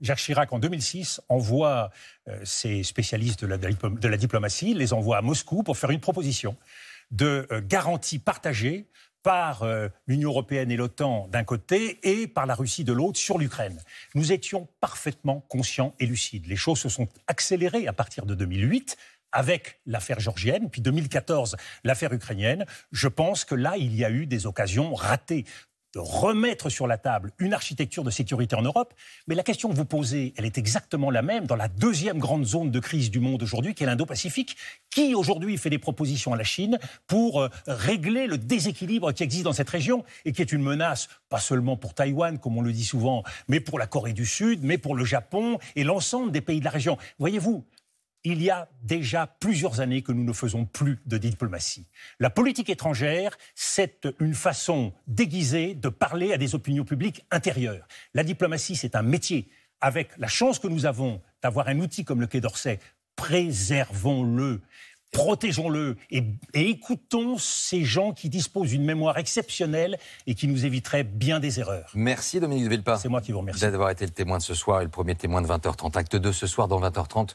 Jacques Chirac, en 2006, envoie euh, ses spécialistes de la, diplomatie, les envoie à Moscou pour faire une proposition de euh, garantie partagée par euh, l'Union européenne et l'OTAN d'un côté et par la Russie de l'autre sur l'Ukraine. Nous étions parfaitement conscients et lucides. Les choses se sont accélérées à partir de 2008 avec l'affaire georgienne, puis 2014, l'affaire ukrainienne, je pense que là, il y a eu des occasions ratées de remettre sur la table une architecture de sécurité en Europe. Mais la question que vous posez, elle est exactement la même dans la deuxième grande zone de crise du monde aujourd'hui, qui est l'Indo-Pacifique. Qui aujourd'hui fait des propositions à la Chine pour euh, régler le déséquilibre qui existe dans cette région et qui est une menace, pas seulement pour Taïwan, comme on le dit souvent, mais pour la Corée du Sud, mais pour le Japon et l'ensemble des pays de la région Voyez-vous, il y a déjà plusieurs années que nous ne faisons plus de diplomatie. La politique étrangère, c'est une façon déguisée de parler à des opinions publiques intérieures. La diplomatie, c'est un métier. Avec la chance que nous avons d'avoir un outil comme le Quai d'Orsay, préservons-le, protégeons-le et, écoutons ces gens qui disposent d'une mémoire exceptionnelle et qui nous éviteraient bien des erreurs. Merci Dominique de Villepin. C'est moi qui vous remercie. D'avoir été le témoin de ce soir et le premier témoin de 20h30. Acte 2 ce soir dans 20h30.